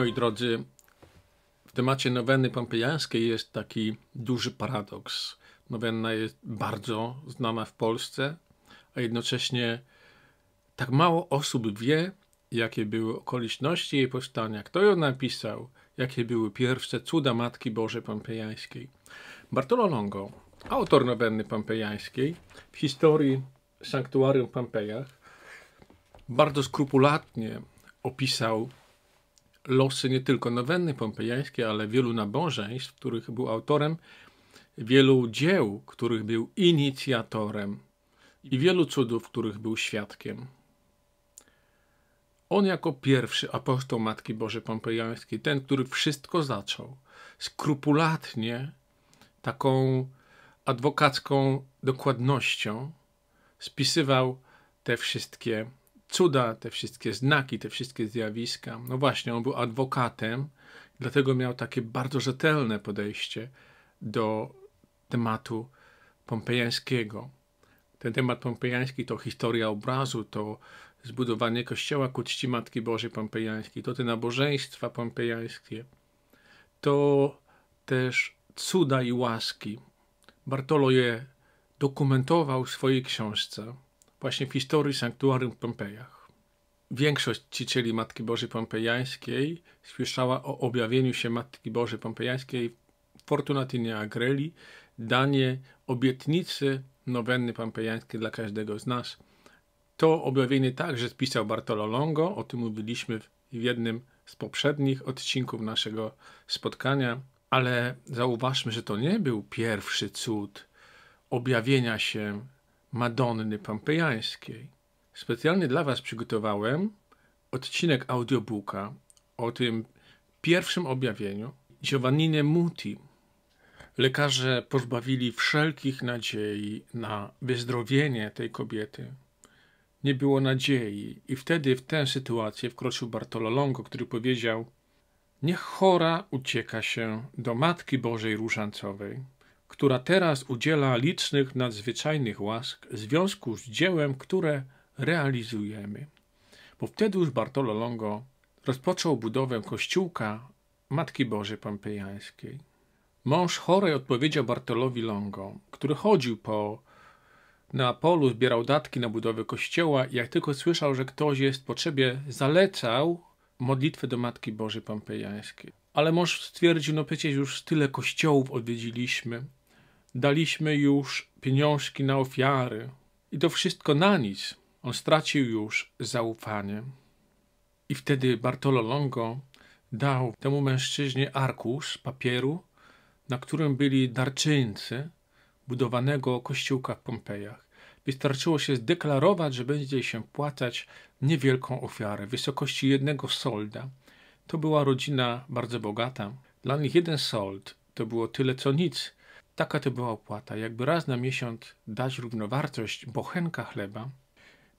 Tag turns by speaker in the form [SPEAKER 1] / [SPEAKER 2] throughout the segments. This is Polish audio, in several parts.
[SPEAKER 1] moi drodzy, w temacie noweny pompejańskiej jest taki duży paradoks. Nowenna jest bardzo znana w Polsce, a jednocześnie tak mało osób wie, jakie były okoliczności jej powstania, kto ją napisał, jakie były pierwsze cuda Matki Bożej Pompejańskiej. Bartolo Longo, autor nowenny pompejańskiej, w historii Sanktuarium Pompejach, bardzo skrupulatnie opisał losy nie tylko nowenny pompejańskiej, ale wielu nabożeństw, których był autorem, wielu dzieł, których był inicjatorem i wielu cudów, których był świadkiem. On jako pierwszy apostoł Matki Bożej Pompejańskiej, ten, który wszystko zaczął, skrupulatnie, taką adwokacką dokładnością spisywał te wszystkie cuda, te wszystkie znaki, te wszystkie zjawiska. No właśnie, on był adwokatem, dlatego miał takie bardzo rzetelne podejście do tematu pompejańskiego. Ten temat pompejański to historia obrazu, to zbudowanie kościoła ku czci Matki Bożej Pompejańskiej, to te nabożeństwa pompejańskie, to też cuda i łaski. Bartolo je dokumentował w swojej książce właśnie w historii sanktuarium w Pompejach. Większość czcicieli Matki Bożej Pompejańskiej słyszała o objawieniu się Matki Bożej Pompejańskiej Fortunatinie Agreli, danie obietnicy nowenny pompejańskiej dla każdego z nas. To objawienie także spisał Bartolo Longo, o tym mówiliśmy w jednym z poprzednich odcinków naszego spotkania, ale zauważmy, że to nie był pierwszy cud objawienia się Madonny Pompejańskiej. Specjalnie dla Was przygotowałem odcinek audiobooka o tym pierwszym objawieniu Giovannine Muti. Lekarze pozbawili wszelkich nadziei na wyzdrowienie tej kobiety. Nie było nadziei i wtedy w tę sytuację wkroczył Bartolo Longo, który powiedział Niech chora ucieka się do Matki Bożej Różancowej, która teraz udziela licznych nadzwyczajnych łask w związku z dziełem, które realizujemy. Bo wtedy już Bartolo Longo rozpoczął budowę kościółka Matki Bożej Pompejańskiej. Mąż chorej odpowiedział Bartolowi Longo, który chodził po na polu, zbierał datki na budowę kościoła i jak tylko słyszał, że ktoś jest w potrzebie, zalecał modlitwę do Matki Bożej Pompejańskiej. Ale mąż stwierdził, no przecież już tyle kościołów odwiedziliśmy, daliśmy już pieniążki na ofiary. I to wszystko na nic. On stracił już zaufanie. I wtedy Bartolo Longo dał temu mężczyźnie arkusz papieru, na którym byli darczyńcy budowanego kościółka w Pompejach. Wystarczyło się zdeklarować, że będzie się płacać niewielką ofiarę w wysokości jednego solda. To była rodzina bardzo bogata. Dla nich jeden sold to było tyle co nic, Taka to była opłata, jakby raz na miesiąc dać równowartość bochenka chleba.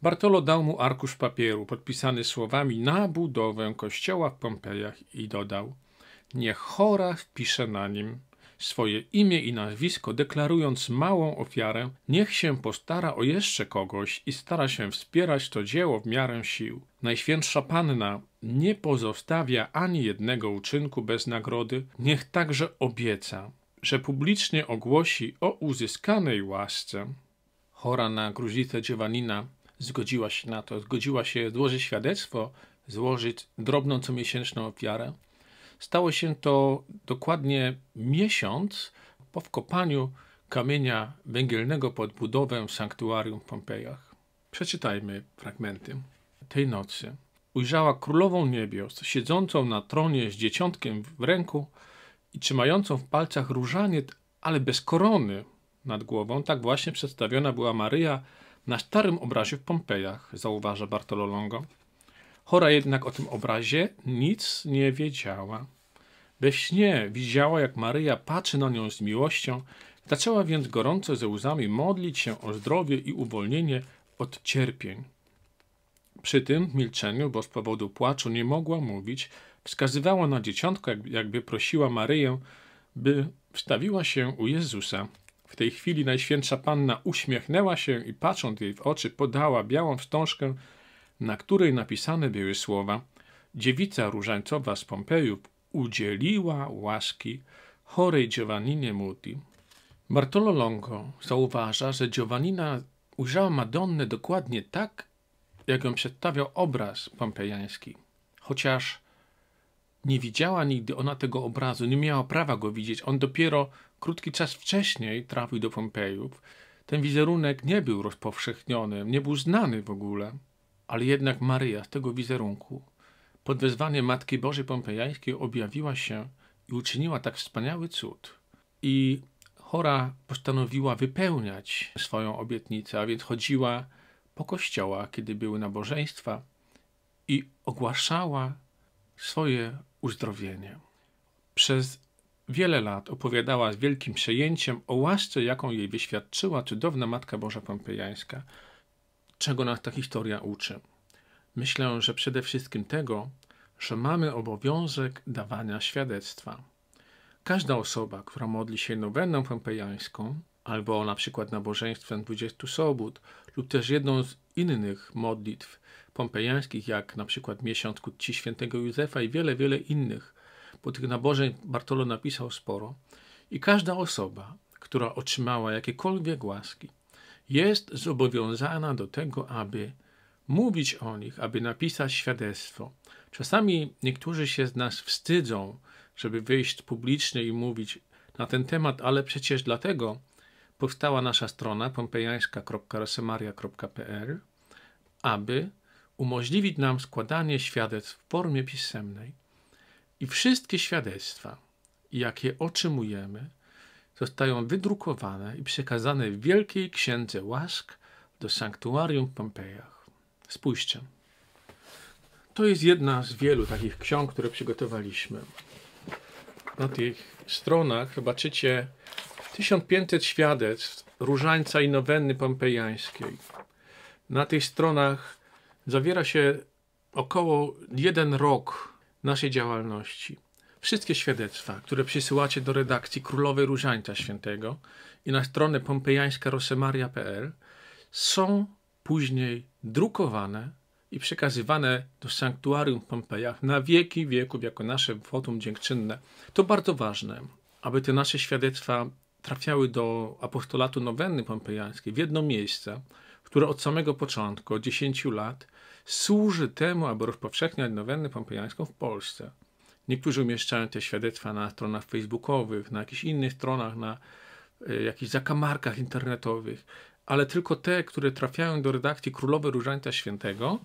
[SPEAKER 1] Bartolo dał mu arkusz papieru podpisany słowami na budowę kościoła w Pompejach i dodał: Niech chora wpisze na nim swoje imię i nazwisko, deklarując małą ofiarę, niech się postara o jeszcze kogoś i stara się wspierać to dzieło w miarę sił. Najświętsza Panna nie pozostawia ani jednego uczynku bez nagrody, niech także obieca, że publicznie ogłosi o uzyskanej łasce, chora na gruźlicę dziewanina zgodziła się na to, zgodziła się złożyć świadectwo, złożyć drobną comiesięczną ofiarę. Stało się to dokładnie miesiąc po wkopaniu kamienia węgielnego pod budowę sanktuarium w Pompejach. Przeczytajmy fragmenty. Tej nocy ujrzała królową niebios, siedzącą na tronie z dzieciątkiem w ręku, i trzymającą w palcach różaniec, ale bez korony nad głową, tak właśnie przedstawiona była Maryja na starym obrazie w Pompejach, zauważa Bartololongo. Chora jednak o tym obrazie nic nie wiedziała. We śnie widziała, jak Maryja patrzy na nią z miłością, zaczęła więc gorąco ze łzami modlić się o zdrowie i uwolnienie od cierpień. Przy tym w milczeniu, bo z powodu płaczu nie mogła mówić, wskazywała na dzieciątko, jakby prosiła Maryję, by wstawiła się u Jezusa. W tej chwili Najświętsza Panna uśmiechnęła się i patrząc jej w oczy podała białą wstążkę, na której napisane były słowa Dziewica różańcowa z Pompejów udzieliła łaski chorej Giovanninie Muti. Bartolo Longo zauważa, że Giovannina ujrzała Madonnę dokładnie tak, jak ją przedstawiał obraz pompejański. Chociaż nie widziała nigdy ona tego obrazu, nie miała prawa go widzieć. On dopiero krótki czas wcześniej trafił do Pompejów. Ten wizerunek nie był rozpowszechniony, nie był znany w ogóle, ale jednak Maryja z tego wizerunku, pod wezwaniem Matki Bożej Pompejańskiej, objawiła się i uczyniła tak wspaniały cud. I chora postanowiła wypełniać swoją obietnicę, a więc chodziła po kościoła, kiedy były nabożeństwa i ogłaszała swoje uzdrowienie. Przez wiele lat opowiadała z wielkim przejęciem o łasce, jaką jej wyświadczyła cudowna Matka Boża Pompejańska. Czego nas ta historia uczy? Myślę, że przede wszystkim tego, że mamy obowiązek dawania świadectwa. Każda osoba, która modli się nowenną pompejańską, albo na przykład nabożeństwem 20 sobót, lub też jedną z innych modlitw pompejańskich, jak na przykład miesiąc ku świętego Józefa i wiele, wiele innych. Bo tych nabożeń Bartolo napisał sporo. I każda osoba, która otrzymała jakiekolwiek łaski, jest zobowiązana do tego, aby mówić o nich, aby napisać świadectwo. Czasami niektórzy się z nas wstydzą, żeby wyjść publicznie i mówić na ten temat, ale przecież dlatego, powstała nasza strona pompejańska.rosemaria.pl, aby umożliwić nam składanie świadectw w formie pisemnej. I wszystkie świadectwa, jakie otrzymujemy, zostają wydrukowane i przekazane w Wielkiej Księdze Łask do sanktuarium w Pompejach. Spójrzcie. To jest jedna z wielu takich ksiąg, które przygotowaliśmy. Na tych stronach zobaczycie 1500 świadectw różańca i nowenny pompejańskiej. Na tych stronach zawiera się około jeden rok naszej działalności. Wszystkie świadectwa, które przysyłacie do redakcji Królowej Różańca Świętego i na stronę pompejańskarosemaria.pl są później drukowane i przekazywane do sanktuarium Pompejach na wieki wieków jako nasze wotum dziękczynne. To bardzo ważne, aby te nasze świadectwa trafiały do apostolatu nowenny pompejańskiej w jedno miejsce, które od samego początku, od 10 lat, służy temu, aby rozpowszechniać nowennę pompejańską w Polsce. Niektórzy umieszczają te świadectwa na stronach facebookowych, na jakichś innych stronach, na y, jakichś zakamarkach internetowych, ale tylko te, które trafiają do redakcji Królowe Różańca Świętego,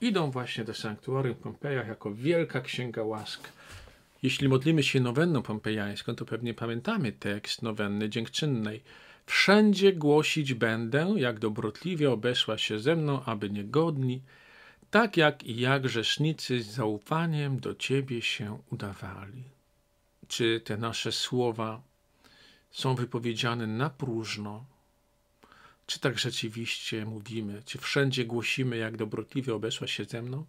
[SPEAKER 1] idą właśnie do sanktuarium w Pompejach jako wielka księga łask jeśli modlimy się nowenną pompejańską, to pewnie pamiętamy tekst nowenny dziękczynnej. Wszędzie głosić będę, jak dobrotliwie obeszła się ze mną, aby niegodni, tak jak i jak grzesznicy z zaufaniem do Ciebie się udawali. Czy te nasze słowa są wypowiedziane na próżno? Czy tak rzeczywiście mówimy? Czy wszędzie głosimy, jak dobrotliwie obeszła się ze mną?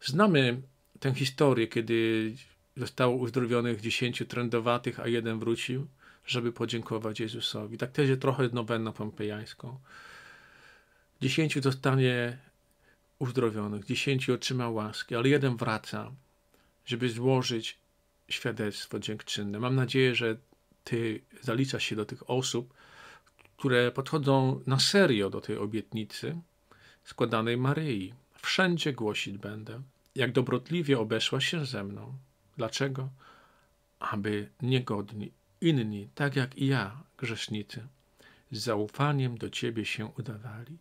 [SPEAKER 1] Znamy tę historię, kiedy zostało uzdrowionych dziesięciu trędowatych, a jeden wrócił, żeby podziękować Jezusowi. Tak też jest trochę nowenną pompejańską. Dziesięciu zostanie uzdrowionych, dziesięciu otrzyma łaskę, ale jeden wraca, żeby złożyć świadectwo dziękczynne. Mam nadzieję, że Ty zaliczasz się do tych osób, które podchodzą na serio do tej obietnicy składanej Maryi. Wszędzie głosić będę, jak dobrotliwie obeszła się ze mną. Dlaczego? Aby niegodni, inni, tak jak i ja, grzesznicy, z zaufaniem do Ciebie się udawali.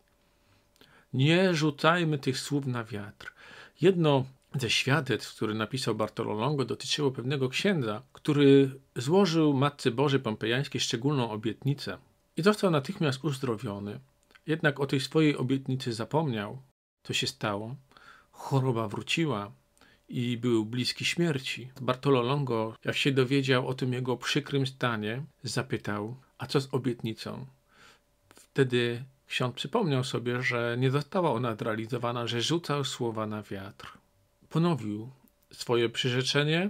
[SPEAKER 1] Nie rzucajmy tych słów na wiatr. Jedno ze świadectw, który napisał Bartolo Longo, dotyczyło pewnego księdza, który złożył Matce Bożej Pompejańskiej szczególną obietnicę i został natychmiast uzdrowiony. Jednak o tej swojej obietnicy zapomniał. Co się stało? Choroba wróciła, i był bliski śmierci. Bartolo Longo, jak się dowiedział o tym jego przykrym stanie, zapytał: A co z obietnicą? Wtedy ksiądz przypomniał sobie, że nie została ona zrealizowana, że rzucał słowa na wiatr. Ponowił swoje przyrzeczenie,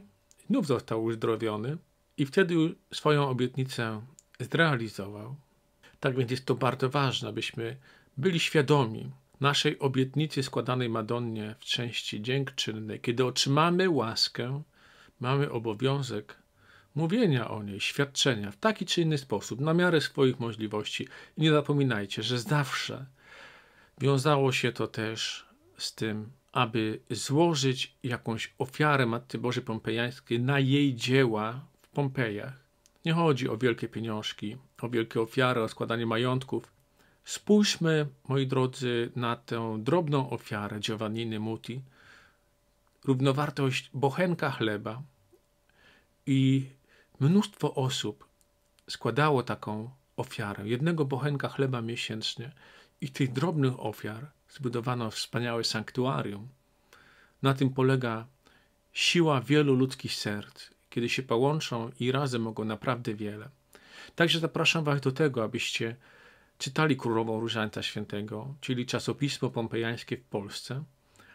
[SPEAKER 1] znów został uzdrowiony i wtedy swoją obietnicę zrealizował. Tak więc jest to bardzo ważne, abyśmy byli świadomi naszej obietnicy składanej Madonnie w części dziękczynnej, kiedy otrzymamy łaskę, mamy obowiązek mówienia o niej, świadczenia w taki czy inny sposób, na miarę swoich możliwości. I nie zapominajcie, że zawsze wiązało się to też z tym, aby złożyć jakąś ofiarę Matty Bożej Pompejańskiej na jej dzieła w Pompejach. Nie chodzi o wielkie pieniążki, o wielkie ofiary, o składanie majątków. Spójrzmy, moi drodzy, na tę drobną ofiarę Giovanni Muti, równowartość bochenka chleba i mnóstwo osób składało taką ofiarę. Jednego bochenka chleba miesięcznie i tych drobnych ofiar zbudowano wspaniałe sanktuarium. Na tym polega siła wielu ludzkich serc, kiedy się połączą i razem mogą naprawdę wiele. Także zapraszam Was do tego, abyście czytali Królową Różańca Świętego, czyli czasopismo pompejańskie w Polsce,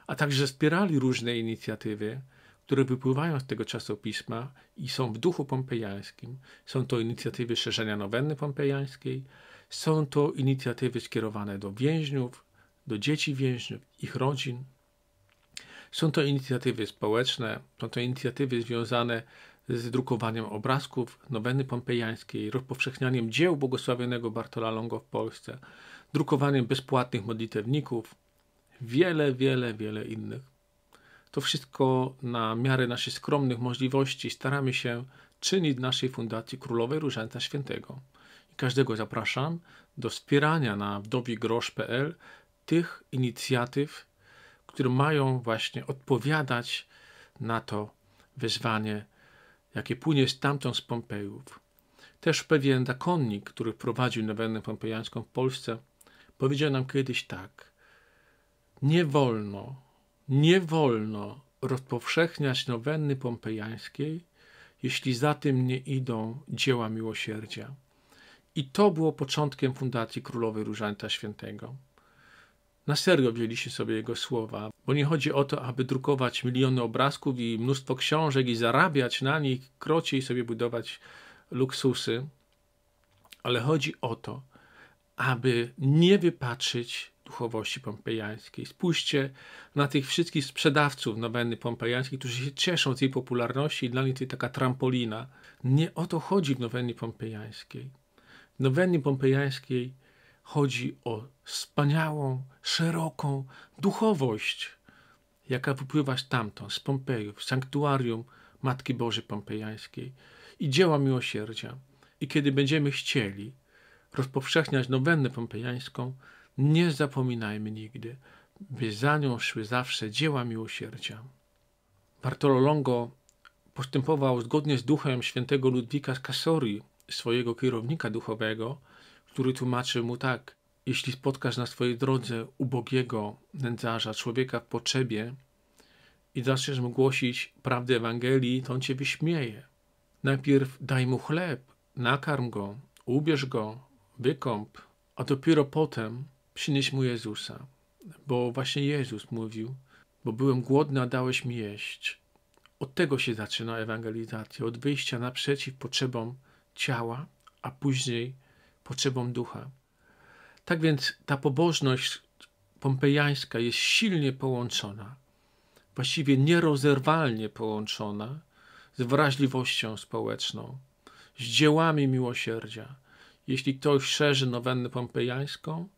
[SPEAKER 1] a także wspierali różne inicjatywy, które wypływają z tego czasopisma i są w duchu pompejańskim. Są to inicjatywy szerzenia nowenny pompejańskiej, są to inicjatywy skierowane do więźniów, do dzieci więźniów, ich rodzin. Są to inicjatywy społeczne, są to inicjatywy związane z drukowaniem obrazków noweny pompejańskiej, rozpowszechnianiem dzieł błogosławionego Bartola Longo w Polsce, drukowaniem bezpłatnych modlitewników, wiele, wiele, wiele innych. To wszystko na miarę naszych skromnych możliwości staramy się czynić w naszej Fundacji Królowej Różańca Świętego. I każdego zapraszam do wspierania na wdowigrosz.pl tych inicjatyw, które mają właśnie odpowiadać na to wyzwanie jakie płynie stamtąd z Pompejów. Też pewien zakonnik, który prowadził nowennę pompejańską w Polsce, powiedział nam kiedyś tak. Nie wolno, nie wolno rozpowszechniać nowenny pompejańskiej, jeśli za tym nie idą dzieła miłosierdzia. I to było początkiem Fundacji Królowej Różańca Świętego na serio wzięliście sobie jego słowa, bo nie chodzi o to, aby drukować miliony obrazków i mnóstwo książek i zarabiać na nich, krocie i sobie budować luksusy, ale chodzi o to, aby nie wypaczyć duchowości pompejańskiej. Spójrzcie na tych wszystkich sprzedawców nowenny pompejańskiej, którzy się cieszą z jej popularności i dla nich to jest taka trampolina. Nie o to chodzi w nowenni pompejańskiej. W nowenni pompejańskiej chodzi o wspaniałą, szeroką duchowość, jaka wypływa stamtąd, z Pompejów, w sanktuarium Matki Bożej Pompejańskiej i dzieła miłosierdzia. I kiedy będziemy chcieli rozpowszechniać nowennę pompejańską, nie zapominajmy nigdy, by za nią szły zawsze dzieła miłosierdzia. Bartolo Longo postępował zgodnie z duchem świętego Ludwika z Kasorii, swojego kierownika duchowego, który tłumaczy mu tak: Jeśli spotkasz na swojej drodze ubogiego nędzarza, człowieka w potrzebie i zaczniesz mu głosić prawdę Ewangelii, to on cię wyśmieje. Najpierw daj mu chleb, nakarm go, ubierz go, wykąp, a dopiero potem przynieś mu Jezusa. Bo właśnie Jezus mówił: Bo byłem głodny, a dałeś mi jeść. Od tego się zaczyna ewangelizacja, od wyjścia naprzeciw potrzebom ciała, a później potrzebą ducha. Tak więc ta pobożność pompejańska jest silnie połączona, właściwie nierozerwalnie połączona z wrażliwością społeczną, z dziełami miłosierdzia. Jeśli ktoś szerzy nowennę pompejańską,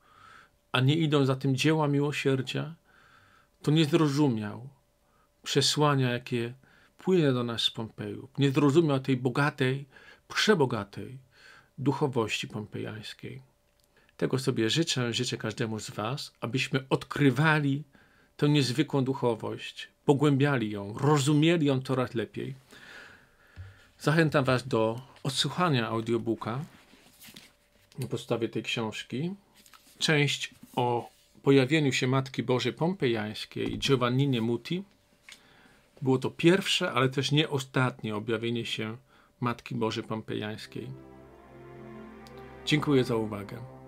[SPEAKER 1] a nie idą za tym dzieła miłosierdzia, to nie zrozumiał przesłania, jakie płynie do nas z Pompeju. Nie zrozumiał tej bogatej, przebogatej duchowości pompejańskiej. Tego sobie życzę, życzę każdemu z Was, abyśmy odkrywali tę niezwykłą duchowość, pogłębiali ją, rozumieli ją coraz lepiej. Zachęcam Was do odsłuchania audiobooka na podstawie tej książki. Część o pojawieniu się Matki Bożej Pompejańskiej Giovanninie Muti. Było to pierwsze, ale też nie ostatnie objawienie się Matki Boży Pompejańskiej. Dziękuję za uwagę.